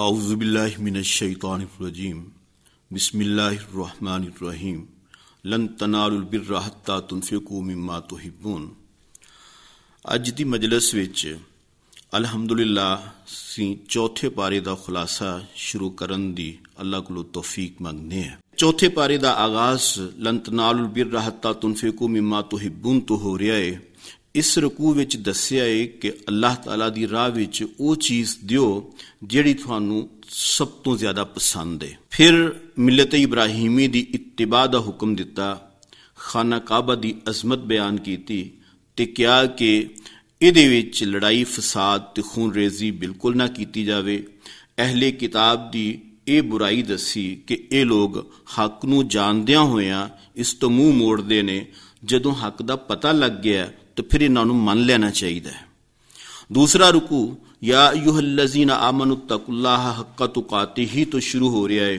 आउज़बिल्लिमिनशैतानरजीम बसमिल्लाम लन ਤਨਜ਼ਿਲੁ ਤੁਨਫਿਕੂ ਮਿਮਾ ਤੁਹਿਬੂਨ ਅੱਜ ਦੀ ਮਜਲਿਸ ਵਿੱਚ ਅਲਹਮਦੁਲਿਲਾ ਸੀ ਚੌਥੇ ਪਾਰੇ ਦਾ ਖੁਲਾਸਾ ਸ਼ੁਰੂ ਕਰਨ ਦੀ ਅੱਲਾਹ ਕੋਲੋਂ ਤੌਫੀਕ ਮੰਗਨੇ ਹੈ ਚੌਥੇ ਪਾਰੇ ਦਾ ਆਗਾਜ਼ ਲਨ ਤਨਾਲੁਲ ਬਿਰ ਰਹਤਾ ਤੁਨਫਿਕੂ ਮਿਮਾ ਤੁਹਿਬੂਨ ਤੋਂ ਹੋ ਰਿਹਾ ਹੈ ਇਸ ਰਕੂ ਵਿੱਚ ਦੱਸਿਆ ਹੈ ਕਿ ਅੱਲਾਹ ਤਾਲਾ ਦੀ ਰਾਹ ਵਿੱਚ ਉਹ ਚੀਜ਼ ਦਿਓ ਜਿਹੜੀ ਤੁਹਾਨੂੰ ਸਭ ਤੋਂ ਜ਼ਿਆਦਾ ਪਸੰਦ ਹੈ ਫਿਰ ਮਿਲਤ ਇਬਰਾਹੀਮੀ ਦੀ ਇਤਿਬਾ ਦਾ ਹੁਕਮ ਦਿੱਤਾ ਖਾਨਾ ਕਾਬਾ ਦੀ ਅਜ਼ਮਤ ਬਿਆਨ ਕੀਤੀ ਤੇ ਕਿਹਾ ਕਿ ਇਹਦੇ ਵਿੱਚ ਲੜਾਈ ਫਸਾਦ ਤੇ ਖੂਨਰੇਜ਼ੀ ਬਿਲਕੁਲ ਨਾ ਕੀਤੀ ਜਾਵੇ ਅਹਲੇ ਕਿਤਾਬ ਦੀ ਇਹ ਬੁਰਾਈ ਦੱਸੀ ਕਿ ਇਹ ਲੋਕ ਹੱਕ ਨੂੰ ਜਾਣਦਿਆਂ ਹੋਇਆਂ ਇਸ ਤੋਂ ਮੂੰਹ ਮੋੜਦੇ ਨੇ ਜਦੋਂ ਹੱਕ ਦਾ ਪਤਾ ਲੱਗ ਗਿਆ तो ਫਿਰ ਇਹਨਾਂ ਨੂੰ ਮੰਨ ਲੈਣਾ ਚਾਹੀਦਾ ਹੈ ਦੂਸਰਾ ਰੁਕੂ ਯਾ ਅਯੁਹੱਲਜ਼ੀਨਾ ਆਮਨੁ ਤਕੁਲਾਹ ਹੱਕਾ ਤੁਕਾਤਿਹੀ ਤੋਂ ਸ਼ੁਰੂ ਹੋ ਰਿਹਾ ਹੈ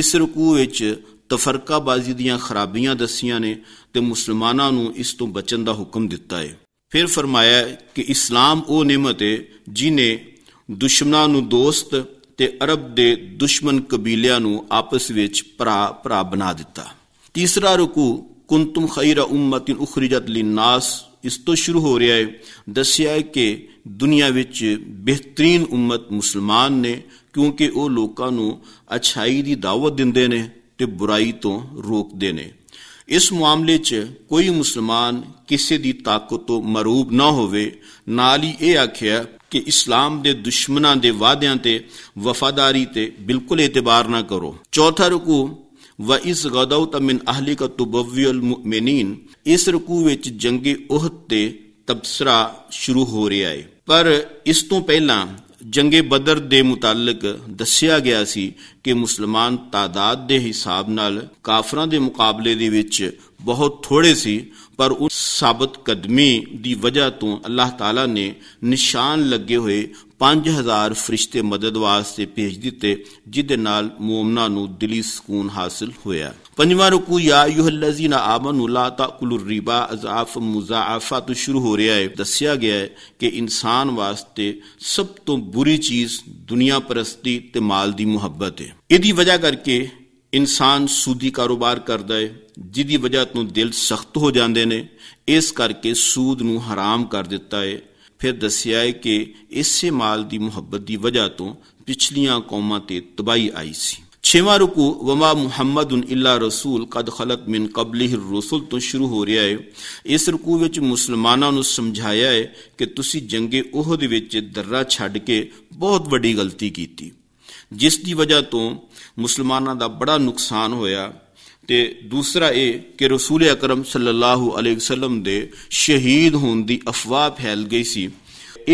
ਇਸ ਰੁਕੂ ਵਿੱਚ ਤਫਰਕਾ ਬਾਜ਼ੀ ਦੀਆਂ ਖਰਾਬੀਆਂ ਦੱਸੀਆਂ ਨੇ ਤੇ ਮੁਸਲਮਾਨਾਂ ਨੂੰ ਇਸ ਤੋਂ ਬਚਣ ਦਾ ਹੁਕਮ ਦਿੱਤਾ ਹੈ ਫਿਰ ਫਰਮਾਇਆ ਕਿ ਇਸਲਾਮ ਉਹ ਨਿਮਤ ਹੈ ਜਿਨੇ ਦੁਸ਼ਮਣਾਂ ਨੂੰ ਦੋਸਤ ਤੇ ਅਰਬ ਦੇ ਦੁਸ਼ਮਣ ਕਬੀਲਿਆਂ ਨੂੰ ਆਪਸ ਵਿੱਚ ਭਰਾ ਭਰਾ ਬਣਾ ਦਿੱਤਾ ਤੀਸਰਾ ਰੁਕੂ ਕੁੰਤੁਮ ਖੈਰ ਉਮਮਤਿਨ ਉਖਰਿਜਤ ਲਿਨਾਸ ਇਸ ਤੋਂ ਸ਼ੁਰੂ ਹੋ ਰਿਹਾ ਹੈ ਦੱਸਿਆ ਹੈ ਕਿ ਦੁਨੀਆ ਵਿੱਚ ਬਿਹਤਰੀਨ ਉਮਤ ਮੁਸਲਮਾਨ ਨੇ ਕਿਉਂਕਿ ਉਹ ਲੋਕਾਂ ਨੂੰ ਅਛਾਈ ਦੀ ਦਾਵਤ ਦਿੰਦੇ ਨੇ ਤੇ ਬੁਰਾਈ ਤੋਂ ਰੋਕਦੇ ਨੇ ਇਸ ਮਾਮਲੇ 'ਚ ਕੋਈ ਮੁਸਲਮਾਨ ਕਿਸੇ ਦੀ ਤਾਕਤ ਤੋਂ ਮਰੂਬ ਨਾ ਹੋਵੇ ਨਾਲ ਹੀ ਇਹ ਆਖਿਆ ਕਿ ਇਸਲਾਮ ਦੇ ਦੁਸ਼ਮਣਾਂ ਦੇ ਵਾਅਦਿਆਂ ਤੇ ਵਫਾਦਾਰੀ ਤੇ ਬਿਲਕੁਲ ਇਤਬਾਰ ਨਾ ਕਰੋ ਚੌਥਾ ਰੁਕੂ व इस गदौत मिन अहली का तुबवियल मुमिनीन ਇਸ ਰਕੂ ਵਿੱਚ ਜੰਗੇ ਉਹਦ ਤੇ ਤਬਸਰਾ ਸ਼ੁਰੂ ਹੋ ਰਿਹਾ ਹੈ ਪਰ ਇਸ ਤੋਂ ਪਹਿਲਾਂ ਜੰਗੇ ਬਦਰ ਦੇ ਮੁਤਲਕ ਦੱਸਿਆ ਗਿਆ ਸੀ ਕਿ ਮੁਸਲਮਾਨ ਤਾਦਾਦ ਦੇ ਹਿਸਾਬ ਨਾਲ ਕਾਫਰਾਂ ਦੇ ਮੁਕਾਬਲੇ ਦੇ ਵਿੱਚ ਬਹੁਤ ਥੋੜੇ ਸੀ ਪਰ ਉਸ ਸਾਬਤ ਕਦਮੀ ਦੀ ਵਜ੍ਹਾ ਤੋਂ ਅੱਲਾਹ ਤਾਲਾ ਨੇ ਨਿਸ਼ਾਨ ਲੱਗੇ ਹੋਏ 5000 ਫਰਿਸ਼ਤੇ ਮਦਦ ਵਾਸਤੇ ਭੇਜ ਦਿੱਤੇ ਜਿਹਦੇ ਨਾਲ ਮੂਮਨਾ ਨੂੰ ਦਿਲੀ ਸਕੂਨ ਹਾਸਲ ਹੋਇਆ ਪੰਜਵਾਂ ਰੁਕੂ ਯਾ ਯੁਹਲਜ਼ੀਨਾ ਆਮਨੂ ਲਾ ਤਾਕੁਲੁਰ ਰਿਬਾ ਅਜ਼ਾਫ ਮੁਜ਼ਾਫਾ ਤੋਂ ਸ਼ੁਰੂ ਹੋ ਰਿਹਾ ਹੈ ਦੱਸਿਆ ਗਿਆ ਹੈ ਕਿ ਇਨਸਾਨ ਵਾਸਤੇ ਸਭ ਤੋਂ ਬੁਰੀ ਚੀਜ਼ ਦੁਨੀਆ ਪਰਸਤੀ ਤੇ ਮਾਲ ਦੀ ਮੁਹੱਬਤ ਹੈ ਇਹਦੀ ਵਜ੍ਹਾ ਕਰਕੇ ਇਨਸਾਨ ਸੂਦੀ ਕਾਰੋਬਾਰ ਕਰਦਾ ਹੈ ਜਿਹਦੀ ਵਜ੍ਹਾ ਤੋਂ ਦਿਲ ਸਖਤ ਹੋ ਜਾਂਦੇ ਨੇ ਇਸ ਕਰਕੇ ਸੂਦ ਨੂੰ ਹਰਾਮ ਕਰ ਦਿੱਤਾ ਹੈ ਫਿਰ ਦੱਸਿਆ ਹੈ ਕਿ ਇਸੇ ਮਾਲ ਦੀ ਮੁਹੱਬਤ ਦੀ ਵਜ੍ਹਾ ਤੋਂ ਪਿਛਲੀਆਂ ਕੌਮਾਂ ਤੇ ਤਬਾਈ ਆਈ ਸੀ ਛੇਵਾਂ ਰੁਕੂ ਵਮਾ ਮੁਹੰਮਦੁਨ ਇਲਾ ਰਸੂਲ ਕਦ ਖਲਕ ਮਿਨ ਕਬਲਿਹ ਰਸੂਲ ਤੋਂ ਸ਼ੁਰੂ ਹੋ ਰਿਹਾ ਹੈ ਇਸ ਰੁਕੂ ਵਿੱਚ ਮੁਸਲਮਾਨਾਂ ਨੂੰ ਸਮਝਾਇਆ ਹੈ ਕਿ ਤੁਸੀਂ ਜੰਗੇ ਉਹਦ ਵਿੱਚ ਦਰਰਾ ਛੱਡ ਕੇ ਬਹੁਤ ਵੱਡੀ ਗਲਤੀ ਕੀਤੀ ਜਿਸ ਦੀ ਵਜ੍ਹਾ ਤੋਂ ਮੁਸਲਮਾਨਾਂ ਦਾ ਬੜਾ ਨੁਕਸਾਨ ਹੋਇਆ ਤੇ ਦੂਸਰਾ ਇਹ ਕਿ ਰਸੂਲ ਅਕਰਮ ਸੱਲੱਲਾਹੁ ਅਲੈਹਿ ਵਸੱਲਮ ਦੇ ਸ਼ਹੀਦ ਹੋਣ ਦੀ ਅਫਵਾਹ ਫੈਲ ਗਈ ਸੀ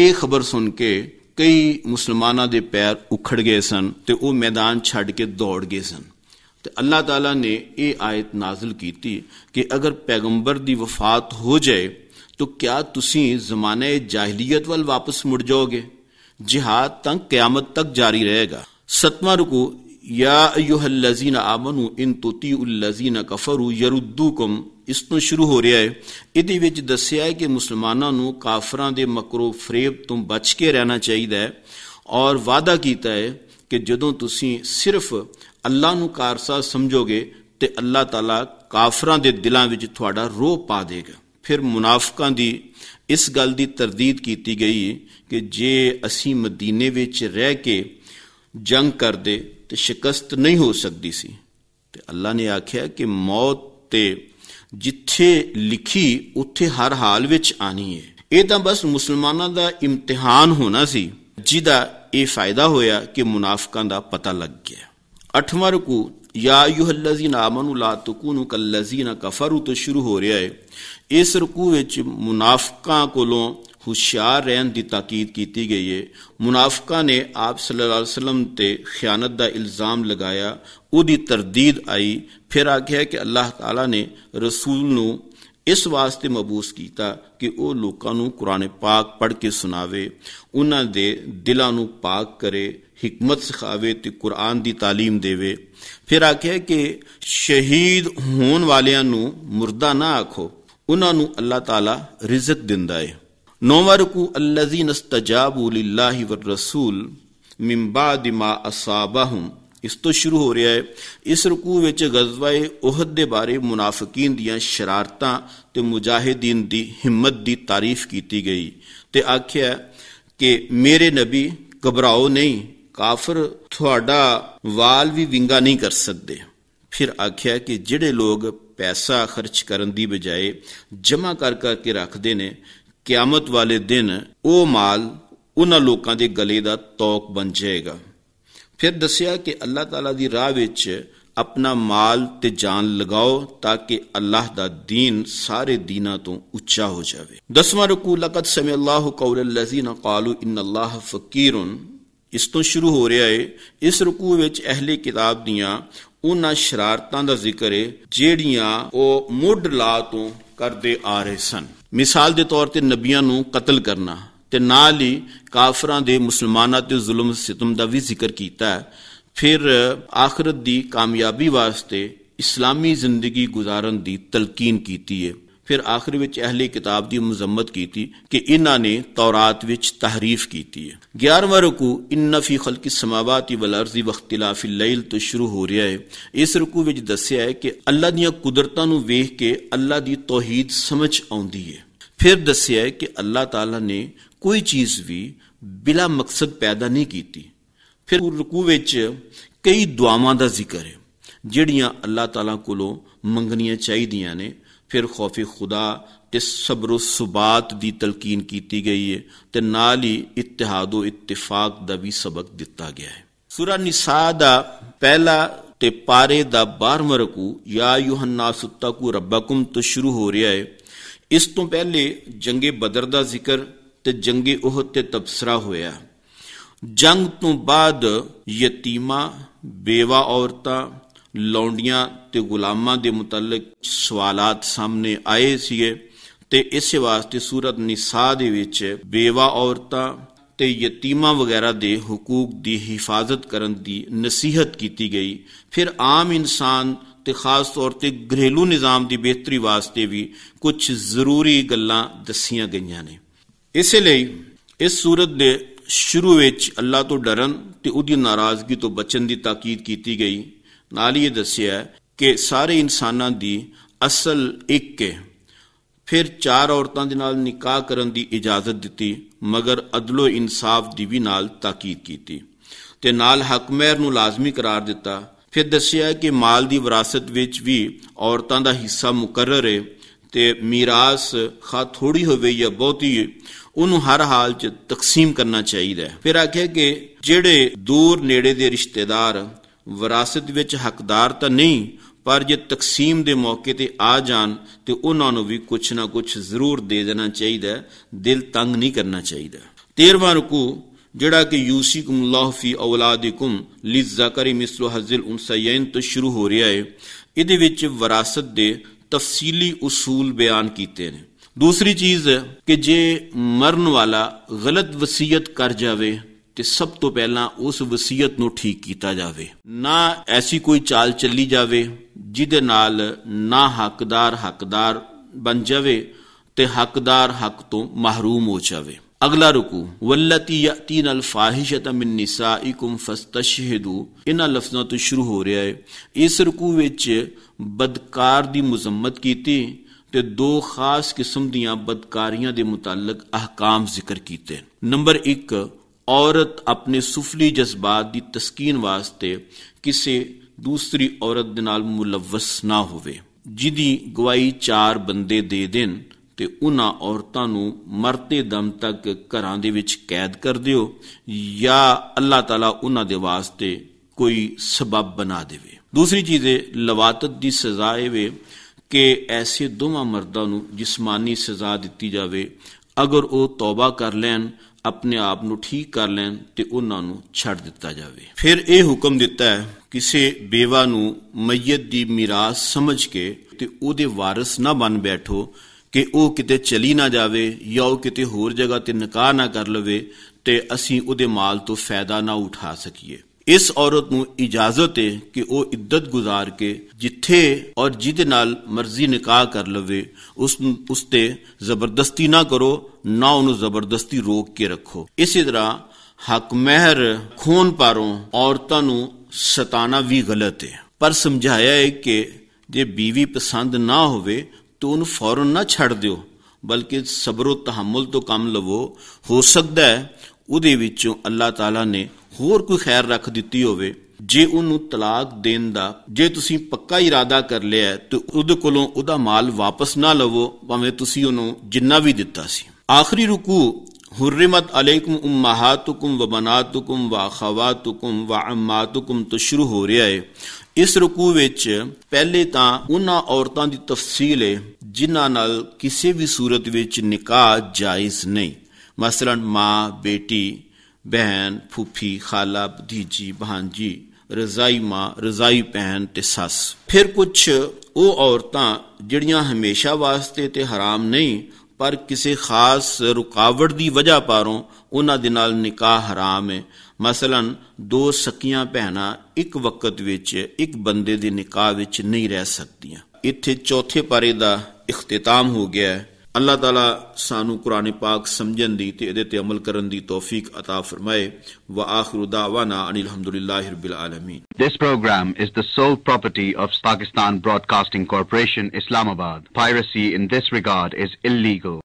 ਇਹ ਖਬਰ ਸੁਣ ਕੇ ਕਈ ਮੁਸਲਮਾਨਾਂ ਦੇ ਪੈਰ ਉਖੜ ਗਏ ਸਨ ਤੇ ਉਹ ਮੈਦਾਨ ਛੱਡ ਕੇ ਦੌੜ ਗਏ ਸਨ ਤੇ ਅੱਲਾਹ ਤਾਲਾ ਨੇ ਇਹ ਆਇਤ ਨਾਜ਼ਿਲ ਕੀਤੀ ਕਿ ਅਗਰ ਪੈਗੰਬਰ ਦੀ ਵਫਾਤ ਹੋ ਜਾਏ तो क्या ਤੁਸੀਂ ਜ਼ਮਾਨੇ ਜਾਹਲੀਅਤ ਵੱਲ ਵਾਪਸ ਮੁੜ ਜਾਓਗੇ ਜਿਹਾਦ ਤਾਂ ਕਿਆਮਤ ਤੱਕ ਜਾਰੀ ਰਹੇਗਾ ਸਤਵਾਂ ਰੁਕੂ ਯਾ ਅਯੁਹਲ ਲਜ਼ੀਨ ਆਮਨੂ ਇਨ ਤੁਤੀਉ ਲਜ਼ੀਨ ਕਫਰੂ ਯਰੁੱਦੂਕਮ ਇਸ ਤੋਂ ਸ਼ੁਰੂ ਹੋ ਰਿਹਾ ਹੈ ਇਹਦੇ ਵਿੱਚ ਦੱਸਿਆ ਹੈ ਕਿ ਮੁਸਲਮਾਨਾਂ ਨੂੰ ਕਾਫਰਾਂ ਦੇ ਮਕਰੋ ਫਰੇਬ ਤੋਂ ਬਚ ਕੇ ਰਹਿਣਾ ਚਾਹੀਦਾ ਹੈ ਔਰ ਵਾਅਦਾ ਕੀਤਾ ਹੈ ਕਿ ਜਦੋਂ ਤੁਸੀਂ ਸਿਰਫ ਅੱਲਾ ਨੂੰ ਕਾਰਸਾ ਸਮਝੋਗੇ ਤੇ ਅੱਲਾ ਤਾਲਾ ਕਾਫਰਾਂ ਦੇ ਦਿਲਾਂ ਵਿੱਚ ਤੁਹਾਡਾ ਰੋਹ ਪਾ ਦੇਗਾ ਫਿਰ ਮੁਨਾਫਕਾਂ ਦੀ ਇਸ ਗੱਲ ਦੀ ਤਰਦੀਦ ਕੀਤੀ ਗਈ ਕਿ ਜੇ ਅਸੀਂ ਮਦੀਨੇ ਵਿੱਚ ਰਹਿ ਕੇ ਜੰਗ ਕਰਦੇ ਤੇ ਸ਼ਿਕਸਤ ਨਹੀਂ ਹੋ ਸਕਦੀ ਸੀ ਤੇ ਅੱਲਾ ਨੇ ਆਖਿਆ ਕਿ ਮੌਤ ਤੇ ਜਿੱਥੇ ਲਿਖੀ ਉੱਥੇ ਹਰ ਹਾਲ ਵਿੱਚ ਆਣੀ ਹੈ ਇਹ ਤਾਂ ਬਸ ਮੁਸਲਮਾਨਾਂ ਦਾ ਇਮਤਿਹਾਨ ਹੋਣਾ ਸੀ ਜਿਹਦਾ ਇਹ ਫਾਇਦਾ ਹੋਇਆ ਕਿ ਮੁਨਾਫਕਾਂ ਦਾ ਪਤਾ ਲੱਗ ਗਿਆ ਅਠਵਾਂ ਰਕੂ ਯਾ ਅਯੁਹੱਲਜ਼ੀਨ ਆਮਨੂ ਲਾ ਤਕੂਨੂ ਕਲਜ਼ੀਨ ਕਫਰੂ ਤੋਂ ਸ਼ੁਰੂ ਹੋ ਰਿਹਾ ਹੈ ਇਸ ਰਕੂ ਵਿੱਚ ਮੁਨਾਫਕਾਂ ਕੋਲੋਂ ਹੁਸ਼ਿਆਰ ਰਹਿਣ ਦੀ ਤਾਕੀਦ ਕੀਤੀ ਗਈ ਹੈ ਮੁਨਾਫਕਾਂ ਨੇ ਆਪ ਸੱਲੱਲਾਹੁ ਅਲੈਹਿ ਵਸੱਲਮ ਤੇ ਖਿਆਨਤ ਦਾ ਇਲਜ਼ਾਮ ਲਗਾਇਆ ਉਹਦੀ ਤਰਦੀਦ ਆਈ ਫਿਰ ਆਖਿਆ ਕਿ ਅੱਲਾਹ ਤਾਲਾ ਨੇ ਰਸੂਲ ਨੂੰ ਇਸ ਵਾਸਤੇ ਮਬੂਸ ਕੀਤਾ ਕਿ ਉਹ ਲੋਕਾਂ ਨੂੰ ਕੁਰਾਨ ਪਾਕ ਪੜ੍ਹ ਕੇ ਸੁਣਾਵੇ ਉਹਨਾਂ ਦੇ ਦਿਲਾਂ ਨੂੰ ਪਾਕ ਕਰੇ ਹਕਮਤ ਸਿਖਾਵੇ ਤੇ ਕੁਰਾਨ ਦੀ تعلیم ਦੇਵੇ ਫਿਰ ਆਖਿਆ ਕਿ ਸ਼ਹੀਦ ਹੋਣ ਵਾਲਿਆਂ ਨੂੰ ਮਰਦਾ ਨਾ ਆਖੋ ਉਹਨਾਂ ਨੂੰ ਅੱਲਾਹ ਤਾਲਾ ਰਿਜ਼ਕ ਦਿੰਦਾ ਹੈ నోం వరకు అల్లజీనస్తజాబు లిల్లాహి వ రసూల్ మింబాది మా అసాబాహుం ਇਸ ਤੋਂ ਸ਼ੁਰੂ ਹੋ ਰਿਹਾ ਹੈ ਇਸ ਰਕੂ ਵਿੱਚ ਗਜ਼ਵਾਏ ਉਹਦ ਦੇ ਬਾਰੇ ਮੁਨਾਫਿਕੀਨ ਦੀਆਂ ਸ਼ਰਾਰਤਾਂ ਤੇ ਮੁਜਾਹਿਦੀਨ ਦੀ ਹਿੰਮਤ ਦੀ ਤਾਰੀਫ ਕੀਤੀ ਗਈ ਤੇ ਆਖਿਆ ਕਿ ਮੇਰੇ ਨਬੀ ਘਬਰਾਓ ਨਹੀਂ ਕਾਫਰ ਤੁਹਾਡਾ ਵਾਲ ਵੀ ਵਿੰਗਾ ਨਹੀਂ ਕਰ ਸਕਦੇ ਫਿਰ ਆਖਿਆ ਕਿ ਜਿਹੜੇ ਲੋਕ ਪੈਸਾ ਖਰਚ ਕਰਨ ਦੀ ਬਜਾਏ ਜਮ੍ਹਾਂ ਕਰ ਕਰਕੇ ਰੱਖਦੇ ਨੇ ਕਿਆਮਤ ਵਾਲੇ ਦਿਨ ਉਹ ਮਾਲ ਉਹਨਾਂ ਲੋਕਾਂ ਦੇ ਗਲੇ ਦਾ ਤੌਕ ਬਣ ਜਾਏਗਾ ਫਿਰ ਦੱਸਿਆ ਕਿ ਅੱਲਾਹ ਤਾਲਾ ਦੀ ਰਾਹ ਵਿੱਚ ਆਪਣਾ ਮਾਲ ਤੇ ਜਾਨ ਲਗਾਓ ਤਾਂ ਕਿ ਅੱਲਾਹ ਦਾ دین ਸਾਰੇ ਦੀਨਾਂ ਤੋਂ ਉੱਚਾ ਹੋ ਜਾਵੇ ਦਸਵਾਂ ਰਕੂ ਲਕਦ ਸਮੀ ਅੱਲਾਹ ਕੌਲ ਅਲਜ਼ੀਨ ਕਾਲੂ ਇਨ ਅੱਲਾਹ ਫਕੀਰਨ ਇਸ ਤੋਂ ਸ਼ੁਰੂ ਹੋ ਰਿਹਾ ਹੈ ਇਸ ਰਕੂ ਵਿੱਚ ਅਹਲੇ ਕਿਤਾਬ ਦੀਆਂ ਉਹਨਾਂ ਸ਼ਰਾਰਤਾਂ ਦਾ ਜ਼ਿਕਰ ਹੈ ਜਿਹੜੀਆਂ ਉਹ ਮੁੱਢ ਲਾ ਤੋਂ ਕਰਦੇ ਆ ਰਹੇ ਸਨ ਮਿਸਾਲ ਦੇ ਤੌਰ ਤੇ ਨਬੀਆਂ ਨੂੰ ਕਤਲ ਕਰਨਾ ਤੇ ਨਾਲ ਹੀ ਕਾਫਰਾਂ ਦੇ ਮੁਸਲਮਾਨਾਂ ਤੇ ਜ਼ੁਲਮ ਸਿਤਮ ਦਾ ਵੀ ਜ਼ਿਕਰ ਕੀਤਾ ਹੈ ਫਿਰ ਆਖਰਤ ਦੀ ਕਾਮਯਾਬੀ ਵਾਸਤੇ ਇਸਲਾਮੀ ਜ਼ਿੰਦਗੀ گزارਣ ਦੀ ਤਲਕੀਨ ਕੀਤੀ ਹੈ ਫਿਰ ਆਖਰ ਵਿੱਚ ਅਹਲੇ ਕਿਤਾਬ ਦੀ ਮੁਜ਼ਮਤ ਕੀਤੀ ਕਿ ਇਹਨਾਂ ਨੇ ਤੌਰਾਤ ਵਿੱਚ ਤਾਰੀਫ ਕੀਤੀ ਹੈ 11ਵਾਂ ਰੁਕੂ ਇਨ ਫੀ ਖਲਕਿ ਸਮਾਵਾਤੀ ਵਲ ਅਰਜ਼ੀ ਵਖਤਿਲਾਫਿ ਲੈਲ ਤੋਂ ਸ਼ੁਰੂ ਹੋ ਰਿਹਾ ਹੈ ਇਸ ਰੁਕੂ ਵਿੱਚ ਦੱਸਿਆ ਹੈ ਕਿ ਅੱਲਾ ਦੀਆਂ ਕੁਦਰਤਾਂ ਨੂੰ ਵੇਖ ਕੇ ਅੱਲਾ ਦੀ ਤੌਹੀਦ ਸਮਝ ਆਉਂਦੀ ਹੈ ਫਿਰ ਦੱਸਿਆ ਕਿ ਅੱਲਾਹ ਤਾਲਾ ਨੇ ਕੋਈ ਚੀਜ਼ ਵੀ ਬਿਲਾ ਮਕਸਦ ਪੈਦਾ ਨਹੀਂ ਕੀਤੀ ਫਿਰ ਰਕੂ ਵਿੱਚ ਕਈ ਦੁਆਵਾਂ ਦਾ ਜ਼ਿਕਰ ਹੈ ਜਿਹੜੀਆਂ ਅੱਲਾਹ ਤਾਲਾ ਕੋਲੋਂ ਮੰਗਣੀਆਂ ਚਾਹੀਦੀਆਂ ਨੇ ਫਿਰ ਖੌਫੇ ਖੁਦਾ ਤੇ ਸਬਰ ਸੁਬਾਤ ਦੀ ਤਲਕੀਨ ਕੀਤੀ ਗਈ ਹੈ ਤੇ ਨਾਲ ਹੀ ਉ ਇਤਫਾਕ ਦਾ ਵੀ ਸਬਕ ਦਿੱਤਾ ਗਿਆ ਹੈ ਸੂਰਾ ਨਿਸਾ ਦਾ ਪਹਿਲਾ ਤੇ ਪਾਰੇ ਦਾ 12ਵਾਂ ਰਕੂ ਯਾ ਯੂਹੰਨਾ ਤਕੂ ਰੱਬਕੁਮ ਤੋਂ ਸ਼ੁਰੂ ਹੋ ਰਿਹਾ ਹੈ ਇਸ ਤੋਂ ਪਹਿਲੇ ਜੰਗੇ ਬਦਰ ਦਾ ਜ਼ਿਕਰ ਤੇ ਜੰਗੇ ਉਹਦ ਤੇ ਤਬਸਰਾ ਹੋਇਆ ਜੰਗ ਤੋਂ ਬਾਅਦ ਯਤੀਮਾ ਬੇਵਾ ਔਰਤਾਂ ਲੌਂਡੀਆਂ ਤੇ ਗੁਲਾਮਾਂ ਦੇ ਮੁਤਲਕ ਸਵਾਲਾਤ ਸਾਹਮਣੇ ਆਏ ਸੀਗੇ ਤੇ ਇਸੇ ਵਾਸਤੇ ਸੂਰਤ ਨਿਸਾ ਦੇ ਵਿੱਚ ਬੇਵਾ ਔਰਤਾਂ ਤੇ ਯਤੀਮਾਂ ਵਗੈਰਾ ਦੇ ਹਕੂਕ ਦੀ ਹਿਫਾਜ਼ਤ ਕਰਨ ਦੀ ਨਸੀਹਤ ਕੀਤੀ ਗਈ ਫਿਰ ਆਮ ਇਨਸਾਨ ਤੇ ਖਾਸ ਤੌਰ ਤੇ ਘਰੇਲੂ ਨਿਜ਼ਾਮ ਦੀ ਬਿਹਤਰੀ ਵਾਸਤੇ ਵੀ ਕੁਝ ਜ਼ਰੂਰੀ ਗੱਲਾਂ ਦੱਸੀਆਂ ਗਈਆਂ ਨੇ ਇਸੇ ਲਈ ਇਸ ਸੂਰਤ ਦੇ ਸ਼ੁਰੂ ਵਿੱਚ ਅੱਲਾ ਤੋਂ ਡਰਨ ਤੇ ਉਹਦੀ ਨਾਰਾਜ਼ਗੀ ਤੋਂ ਬਚਣ ਦੀ ਤਾਕੀਦ ਕੀਤੀ ਗਈ ਨਾਲ ਹੀ ਇਹ ਦੱਸਿਆ ਕਿ ਸਾਰੇ ਇਨਸਾਨਾਂ ਦੀ ਅਸਲ ਇੱਕ ਹੈ ਫਿਰ ਚਾਰ ਔਰਤਾਂ ਦੇ ਨਾਲ ਨਿਕਾਹ ਕਰਨ ਦੀ ਇਜਾਜ਼ਤ ਦਿੱਤੀ ਮਗਰ ਅਦਲੋ ਇਨਸਾਫ ਦੀ ਵੀ ਨਾਲ ਤਾਕੀਦ ਕੀਤੀ ਤੇ ਨਾਲ ਹਕਮੈਰ ਨੂੰ ਲਾਜ਼ਮੀ ਕਰਾਰ ਦਿੱਤਾ ਫਿਰ ਦੱਸਿਆ ਕਿ ਮਾਲ ਦੀ ਵਿਰਾਸਤ ਵਿੱਚ ਵੀ ਔਰਤਾਂ ਦਾ ਹਿੱਸਾ ਮੁਕਰਰ ਹੈ ਤੇ ਮੀਰਾਸ ਖਾ ਥੋੜੀ ਹੋਵੇ ਜਾਂ ਬਹੁਤੀ ਉਹਨੂੰ ਹਰ ਹਾਲ 'ਚ ਤਕਸੀਮ ਕਰਨਾ ਚਾਹੀਦਾ ਹੈ ਫਿਰ ਆਖਿਆ ਕਿ ਜਿਹੜੇ ਦੂਰ ਨੇੜੇ ਦੇ ਰਿਸ਼ਤੇਦਾਰ ਵਿਰਾਸਤ ਵਿੱਚ ਹੱਕਦਾਰ ਤਾਂ ਨਹੀਂ ਪਰ ਜੇ ਤਕਸੀਮ ਦੇ ਮੌਕੇ ਤੇ ਆ ਜਾਣ ਤੇ ਉਹਨਾਂ ਨੂੰ ਵੀ ਕੁਝ ਨਾ ਕੁਝ ਜ਼ਰੂਰ ਦੇ ਦੇਣਾ ਚਾਹੀਦਾ ਦਿਲ ਤੰਗ ਨਹੀਂ ਕਰਨਾ ਚਾਹੀਦਾ 13ਵਾਂ ਰੁਕੂ ਜਿਹੜਾ ਕਿ ਯੂਸੀਕੁਮ ਲਾਹ ਫੀ ਔਲਾਦਿਕੁਮ ਲਿਜ਼ਾਕਰੀ ਮਿਸਲੁ ਹਜ਼ਲ ਉਨਸੈਨ ਤੋਂ ਸ਼ੁਰੂ ਹੋ ਰਿਹਾ ਹੈ ਇਹਦੇ ਵਿੱਚ ਵਿਰਾਸਤ ਦੇ ਤਫਸੀਲੀ ਉਸੂਲ ਬਿਆਨ ਕੀਤੇ ਨੇ ਦੂਸਰੀ ਚੀਜ਼ ਕਿ ਜੇ ਮਰਨ ਵਾਲਾ ਗਲਤ ਵਸੀਅਤ ਕਰ ਜਾਵੇ ਤੇ ਸਭ ਤੋਂ ਪਹਿਲਾਂ ਉਸ ਵਸੀਅਤ ਨੂੰ ਠੀਕ ਕੀਤਾ ਜਾਵੇ ਨਾ ਐਸੀ ਕੋਈ ਚਾਲ ਚੱਲੀ ਜਾਵੇ ਜਿਹਦੇ ਨਾਲ ਨਾ ਹੱਕਦਾਰ ਹੱਕਦਾਰ ਬਣ ਜਾਵੇ ਤੇ ਹੱਕਦਾਰ ਹੱਕ ਤੋਂ ਮਹਿਰੂਮ ਹੋ ਜਾਵੇ अगला रुकू वल्लती यतीन अलफाहिशत मिन निसाइकुम फस्तशहिदू ਇਹਨਾਂ ਲਫ਼ਜ਼ਾਂ ਤੋਂ ਸ਼ੁਰੂ ਹੋ ਰਿਹਾ ਹੈ ਇਸ ਰਕੂ ਵਿੱਚ ਬਦਕਾਰ ਦੀ ਮੁਜ਼ਮਤ ਕੀਤੀ ਤੇ ਦੋ ਖਾਸ ਕਿਸਮ ਦੀਆਂ ਬਦਕਾਰੀਆਂ ਦੇ ਮੁਤਲਕ ਅਹਕਾਮ ਜ਼ਿਕਰ ਕੀਤੇ ਨੰਬਰ 1 ਔਰਤ ਆਪਣੇ ਸੁਫਲੀ ਜਜ਼ਬਾਤ ਦੀ ਤਸਕੀਨ ਵਾਸਤੇ ਕਿਸੇ ਦੂਸਰੀ ਔਰਤ ਦੇ ਨਾਲ ਮੁਲਵਸ ਨਾ ਹੋਵੇ ਜਿਹਦੀ ਗਵਾਹੀ ਚਾਰ ਬੰਦੇ ਦੇ ਦੇਣ ਤੇ ਉਹਨਾਂ ਔਰਤਾਂ ਨੂੰ ਮਰਤੇ ਦਮ ਤੱਕ ਘਰਾਂ ਦੇ ਵਿੱਚ ਕੈਦ ਕਰ ਦਿਓ ਜਾਂ ਅੱਲਾਹ ਤਾਲਾ ਉਹਨਾਂ ਦੇ ਵਾਸਤੇ ਕੋਈ ਸਬਬ ਬਣਾ ਦੇਵੇ ਦੂਸਰੀ ਚੀਜ਼ ਹੈ ਲਵਾਤਤ ਦੀ ਸਜ਼ਾ ਇਹ ਵੇ ਕਿ ਐਸੇ ਦੋਵਾਂ ਮਰਦਾਂ ਨੂੰ ਜਿਸਮਾਨੀ ਸਜ਼ਾ ਦਿੱਤੀ ਜਾਵੇ ਅਗਰ ਉਹ ਤੌਬਾ ਕਰ ਲੈਣ ਆਪਣੇ ਆਪ ਨੂੰ ਠੀਕ ਕਰ ਲੈਣ ਤੇ ਉਹਨਾਂ ਨੂੰ ਛੱਡ ਦਿੱਤਾ ਜਾਵੇ ਫਿਰ ਇਹ ਹੁਕਮ ਦਿੱਤਾ ਹੈ ਕਿਸੇ ਬੇਵਾ ਨੂੰ ਮਈਤ ਦੀ ਮਿਰਾਸ ਸਮਝ ਕੇ ਤੇ ਉਹਦੇ ਵਾਰਿਸ ਨਾ ਬਣ ਬੈਠੋ ਕਿ ਉਹ ਕਿਤੇ ਚਲੀ ਨਾ ਜਾਵੇ ਜਾਂ ਉਹ ਕਿਤੇ ਹੋਰ ਜਗ੍ਹਾ ਤੇ ਨਿਕਾਹ ਨਾ ਕਰ ਲਵੇ ਤੇ ਅਸੀਂ ਉਹਦੇ ਮਾਲ ਤੋਂ ਫਾਇਦਾ ਨਾ ਉਠਾ ਸਕੀਏ ਇਸ ਔਰਤ ਨੂੰ ਇਜਾਜ਼ਤ ਹੈ ਕਿ ਉਹ ਇੱਦਤ ਗੁਜ਼ਾਰ ਕੇ ਜਿੱਥੇ ਔਰ ਜਿਹਦੇ ਨਾਲ ਮਰਜ਼ੀ ਨਿਕਾਹ ਕਰ ਲਵੇ ਉਸ ਉਸ ਤੇ ਜ਼ਬਰਦਸਤੀ ਨਾ ਕਰੋ ਨਾ ਉਹਨੂੰ ਜ਼ਬਰਦਸਤੀ ਰੋਕ ਕੇ ਰੱਖੋ ਇਸੇ ਤਰ੍ਹਾਂ ਹੱਕ ਮਹਿਰ ਖੂਨ ਪਾਰੋਂ ਔਰਤਾਂ ਨੂੰ ਸਤਾਣਾ ਵੀ ਗਲਤ ਹੈ ਪਰ ਸਮਝਾਇਆ ਹੈ ਕਿ ਜੇ بیوی ਪਸੰਦ ਨਾ ਹੋਵੇ ਤੋ ਉਹਨੂੰ ਫੌਰਨ ਨਾ ਛੱਡ ਦਿਓ ਬਲਕਿ ਸਬਰੋ ਤਹਮਲ ਤੋਂ ਕੰਮ ਲਵੋ ਹੋ ਸਕਦਾ ਹੈ ਉਹਦੇ ਵਿੱਚੋਂ ਅੱਲਾਹ ਤਾਲਾ ਨੇ ਹੋਰ ਕੋਈ ਖੈਰ ਰੱਖ ਦਿੱਤੀ ਹੋਵੇ ਜੇ ਉਹਨੂੰ ਤਲਾਕ ਦੇਣ ਦਾ ਜੇ ਤੁਸੀਂ ਪੱਕਾ ਇਰਾਦਾ ਕਰ ਲਿਆ ਤੇ ਉਹਦੇ ਕੋਲੋਂ ਉਹਦਾ ਮਾਲ ਵਾਪਸ ਨਾ ਲਵੋ ਭਾਵੇਂ ਤੁਸੀਂ ਉਹਨੂੰ ਜਿੰਨਾ ਵੀ ਦਿੱਤਾ ਸੀ ਆਖਰੀ ਰੁਕੂ ਹੁਰਮਤ ਅਲੈਕੁਮ ਉਮਮਾਹਾਤੁਕਮ ਵਬਨਾਤੁਕੁਮ ਵਖਵਾਤੁਕੁਮ ਵਅਮਾਤੁਕੁਮ ਤੋਂ ਸ਼ੁਰੂ ਹੋ ਰਿਹਾ ਹੈ ਇਸ ਰਕੂ ਵਿੱਚ ਪਹਿਲੇ ਤਾਂ ਉਹਨਾਂ ਔਰਤਾਂ ਦੀ ਤਫਸੀਲ ਹੈ ਜਿਨ੍ਹਾਂ ਨਾਲ ਕਿਸੇ ਵੀ ਸੂਰਤ ਵਿੱਚ ਨਿਕਾਹ ਜਾਇਜ਼ ਨਹੀਂ ਮਸਲਨ ਮਾਂ ਬੇਟੀ ਬਹਿਣ ਫੁੱਫੀ ਖਾਲਾ ਭਤੀਜੀ ਭਾਂਜੀ ਰਜ਼ਾਈ ਮਾਂ ਰਜ਼ਾਈ ਭੈਣ ਤੇ ਸੱਸ ਫਿਰ ਕੁਝ ਉਹ ਔਰਤਾਂ ਜਿਹੜੀਆਂ ਹਮੇਸ਼ਾ ਵਾਸਤੇ ਤੇ ਹਰਾਮ ਨਹੀਂ ਪਰ ਕਿਸੇ ਖਾਸ ਰੁਕਾਵਟ ਦੀ ਵਜ੍ਹਾ ਪਾਰੋਂ ਉਹਨਾਂ ਦੇ ਨਾਲ ਨਿਕਾਹ ਹਰਾਮ ਹੈ ਮਸਲਨ ਦੋ ਸਕੀਆਂ ਭੈਣਾਂ ਇੱਕ ਵਕਤ ਵਿੱਚ ਇੱਕ ਬੰਦੇ ਦੇ ਨਿਕਾਹ ਵਿੱਚ ਨਹੀਂ ਰਹਿ ਸਕਦੀਆਂ ਇੱਥੇ ਚੌਥੇ ਪਾਰੇ ਦਾ ਇਖਤਤਾਮ ਹੋ ਗਿਆ ਹੈ ਅੱਲਾਹ ਤਾਲਾ ਸਾਨੂੰ ਕੁਰਾਨ ਪਾਕ ਸਮਝਣ ਦੀ ਤੇ ਇਹਦੇ ਤੇ ਅਮਲ ਕਰਨ ਦੀ ਤੌਫੀਕ عطا ਫਰਮਾਏ ਵਾ ਆਖਰੂ ਦਾਵਾਨਾ Anil ਹਮਦੁਲਿਲਾਹਿ ਰੱਬਿਲ ਆਲਮੀਨ This program is the sole property of Pakistan Broadcasting Corporation Islamabad. Piracy in this regard is illegal.